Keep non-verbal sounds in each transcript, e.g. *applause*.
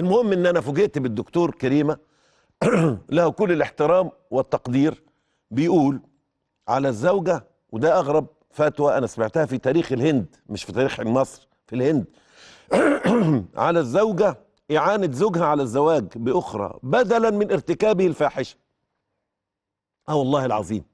المهم ان انا فوجئت بالدكتور كريمه *clears throat* له كل الاحترام والتقدير بيقول على الزوجه وده اغرب فتوى انا سمعتها في تاريخ الهند مش في تاريخ مصر في الهند *clears throat* على الزوجه اعانه زوجها على الزواج باخرى بدلا من ارتكابه الفاحشه اه والله العظيم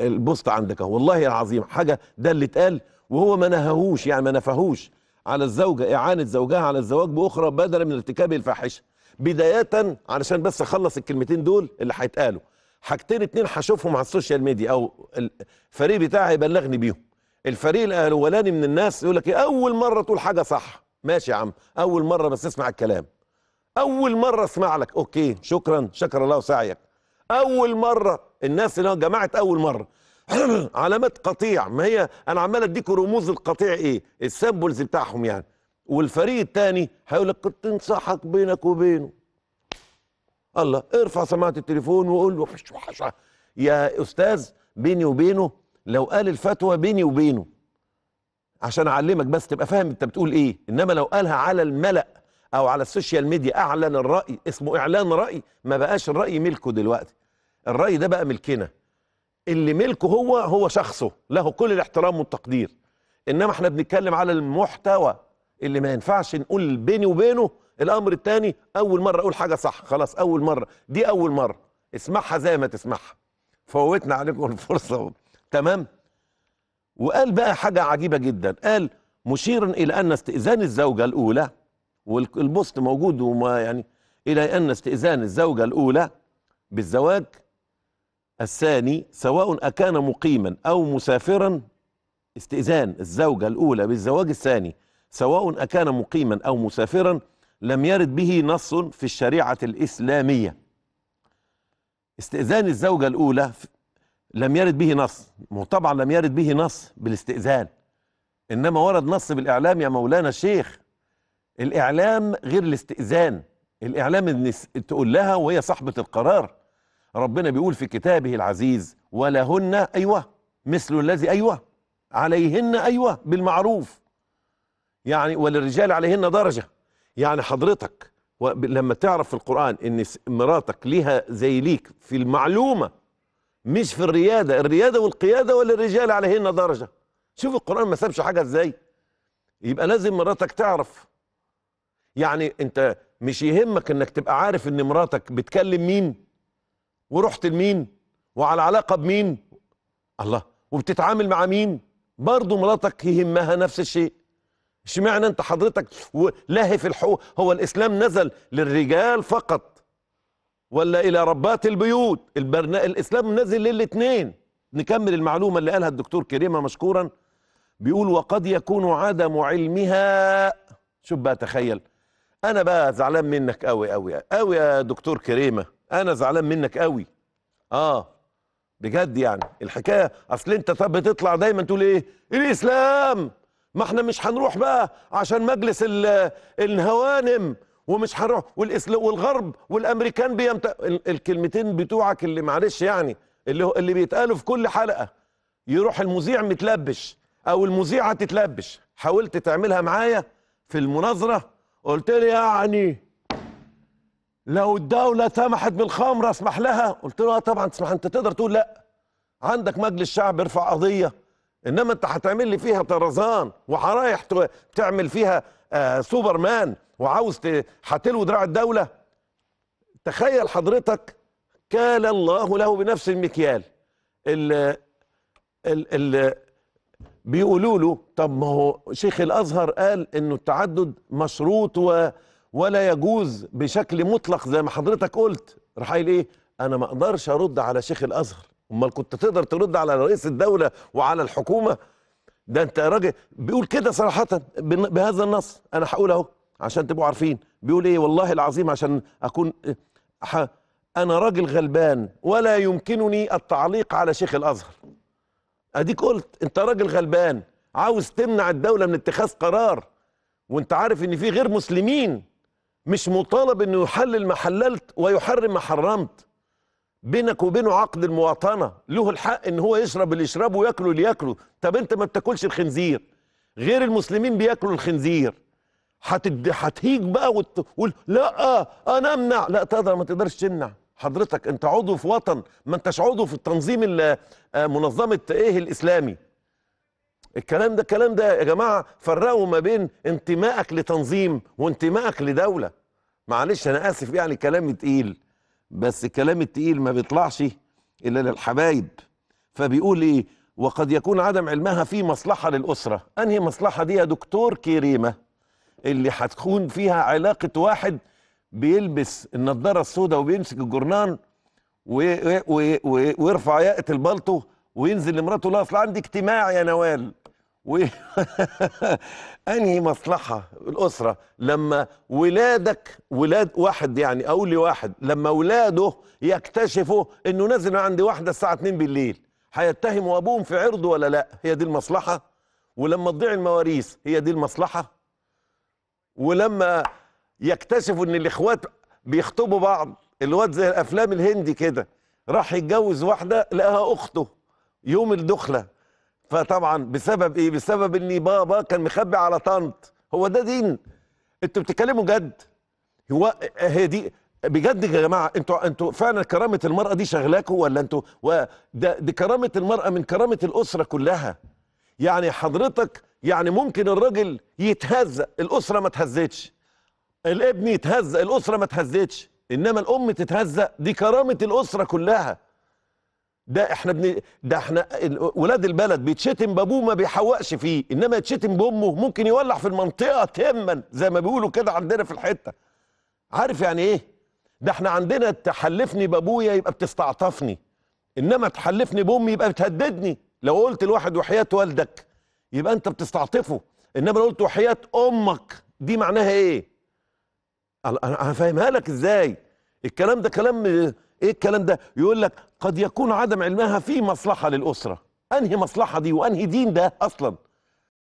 البوست عندك والله العظيم حاجه ده اللي اتقال وهو ما نهاهوش يعني ما نفهوش على الزوجة إعانة زوجها على الزواج بأخرى بدلا من ارتكاب الفاحشة بداية علشان بس أخلص الكلمتين دول اللي هيتقالوا حاجتين اتنين هشوفهم على السوشيال ميديا أو الفريق بتاعي يبلغني بيهم الفريق الأولاني من الناس يقول لك إيه؟ أول مرة تقول حاجة صح ماشي يا عم أول مرة بس اسمع الكلام أول مرة اسمع لك أوكي شكرا شكر الله سعيك أول مرة الناس اللي هو جماعة أول مرة *coughs* علامات قطيع ما هي انا عمال اديك رموز القطيع ايه السامبلز بتاعهم يعني والفريق الثاني هيقول لك كنت انصحك بينك وبينه الله ارفع سماعه التليفون وقول له حش حش يا استاذ بيني وبينه لو قال الفتوى بيني وبينه عشان اعلمك بس تبقى فاهم انت بتقول ايه انما لو قالها على الملأ او على السوشيال ميديا اعلن الراي اسمه اعلان راي ما بقاش الراي ملكه دلوقتي الراي ده بقى ملكنا اللي ملكه هو هو شخصه له كل الاحترام والتقدير انما احنا بنتكلم على المحتوى اللي ما ينفعش نقول بيني وبينه الامر الثاني اول مره اقول حاجه صح خلاص اول مره دي اول مره اسمعها زي ما تسمعها فوتنا عليكم الفرصه تمام وقال بقى حاجه عجيبه جدا قال مشيرا الى ان استئذان الزوجه الاولى والبوست موجود وما يعني الى ان استئذان الزوجه الاولى بالزواج الثاني سواء أكان مقيما أو مسافرا استئذان الزوجة الأولى بالزواج الثاني سواء أكان مقيما أو مسافرا لم يرد به نص في الشريعة الإسلامية استئذان الزوجة الأولى لم يرد به نص طبعا لم يرد به نص بالاستئذان إنما ورد نص بالإعلام يا مولانا الشيخ الإعلام غير الاستئذان الإعلام تقول لها وهي صاحبة القرار ربنا بيقول في كتابه العزيز ولهن أيوة مثل الذي أيوة عليهن أيوة بالمعروف يعني وللرجال عليهن درجة يعني حضرتك لما تعرف في القرآن ان مراتك ليها زي ليك في المعلومة مش في الريادة الريادة والقيادة وللرجال عليهن درجة شوف القرآن ما سابش حاجة ازاي يبقى لازم مراتك تعرف يعني انت مش يهمك انك تبقى عارف ان مراتك بتكلم مين ورحت لمين وعلى علاقة بمين الله وبتتعامل مع مين برضه مراتك يهمها نفس الشيء اشمعنى انت حضرتك لاهي في الحقوق هو الاسلام نزل للرجال فقط ولا الى ربات البيوت البرنا... الاسلام نزل للاثنين نكمل المعلومه اللي قالها الدكتور كريمه مشكورا بيقول وقد يكون عدم علمها شوف بقى تخيل انا بقى زعلان منك قوي قوي قوي يا دكتور كريمه انا زعلان منك قوي اه بجد يعني الحكايه اصل انت طب بتطلع دايما تقول ايه, إيه الاسلام ما احنا مش هنروح بقى عشان مجلس الهوانم ومش هنروح والاسلام والغرب والامريكان بيمت... الكلمتين بتوعك اللي معلش يعني اللي اللي بيتقالوا في كل حلقه يروح المذيع متلبش او المذيعه تتلبش حاولت تعملها معايا في المناظره قلت لي يعني لو الدولة سمحت بالخمرة اسمح لها قلت له آه طبعا تسمح انت تقدر تقول لا عندك مجلس شعب ارفع قضية انما انت هتعمل لي فيها طرزان وحرايح تعمل فيها آه سوبرمان وعاوز هتلوي دراع الدولة تخيل حضرتك كال الله له بنفس المكيال ال ال ال بيقولوا له طب ما هو شيخ الازهر قال انه التعدد مشروط و ولا يجوز بشكل مطلق زي ما حضرتك قلت رحيل ايه انا ما اقدرش ارد على شيخ الازهر امال كنت تقدر ترد على رئيس الدوله وعلى الحكومه ده انت راجل بيقول كده صراحه بهذا النص انا هقول اهو عشان تبقوا عارفين بيقول ايه والله العظيم عشان اكون ح... انا راجل غلبان ولا يمكنني التعليق على شيخ الازهر اديك قلت انت راجل غلبان عاوز تمنع الدوله من اتخاذ قرار وانت عارف ان في غير مسلمين مش مطالب انه يحلل ما حللت ويحرم ما حرمت بينك وبينه عقد المواطنه له الحق ان هو يشرب اللي يشربه وياكله اللي ياكله طب انت ما بتاكلش الخنزير غير المسلمين بياكلوا الخنزير هتد هتهيج بقى وتقول لا انا امنع لا تقدر ما تقدرش تمنع حضرتك انت عضو في وطن ما انتش عضو في التنظيم آه، منظمه ايه الاسلامي الكلام ده الكلام ده يا جماعه فرقوا ما بين انتمائك لتنظيم وانتمائك لدوله معلش انا اسف يعني كلامي تقيل بس الكلام التقيل ما بيطلعش الا للحبايب فبيقول ايه وقد يكون عدم علمها في مصلحه للاسره انهي مصلحه دي يا دكتور كريمه اللي هتكون فيها علاقه واحد بيلبس النضاره السوداء وبيمسك الجرنان ويرفع ياقه البلطو وينزل لمراته لا اصل عندي اجتماع يا نوال وانهي *laughs* مصلحه الاسره لما ولادك ولاد واحد يعني اقول لواحد لما ولاده يكتشفوا انه نزل عند واحده الساعه 2 بالليل هيتهموا ابوهم في عرضه ولا لا هي دي المصلحه ولما تضيع المواريث هي دي المصلحه ولما يكتشفوا ان الاخوات بيخطبوا بعض الواد زي الافلام الهندي كده راح يتجوز واحده لقاها اخته يوم الدخله فطبعا بسبب ايه بسبب ان بابا كان مخبي على طنط هو ده دين انتوا بتتكلموا جد هو هي دي بجد يا جماعه انتوا انتوا فعلا كرامه المراه دي شغلاكم ولا انتوا ده دي كرامه المراه من كرامه الاسره كلها يعني حضرتك يعني ممكن الراجل يتهز الاسره ما تهزتش الابن يتهز الاسره ما تهزتش انما الام تتهز دي كرامه الاسره كلها ده احنا بن... ده احنا ولاد البلد بيتشتم بابوه ما بيحوقش فيه انما يتشتم بامه ممكن يولع في المنطقه تما زي ما بيقولوا كده عندنا في الحته عارف يعني ايه ده احنا عندنا تحلفني بابويا يبقى بتستعطفني انما تحلفني بامي يبقى بتهددني لو قلت لواحد وحياه والدك يبقى انت بتستعطفه انما لو قلت وحياه امك دي معناها ايه انا هفهمها لك ازاي الكلام ده كلام ايه الكلام ده يقول لك قد يكون عدم علمها في مصلحه للاسره انهي مصلحه دي وانهي دين ده اصلا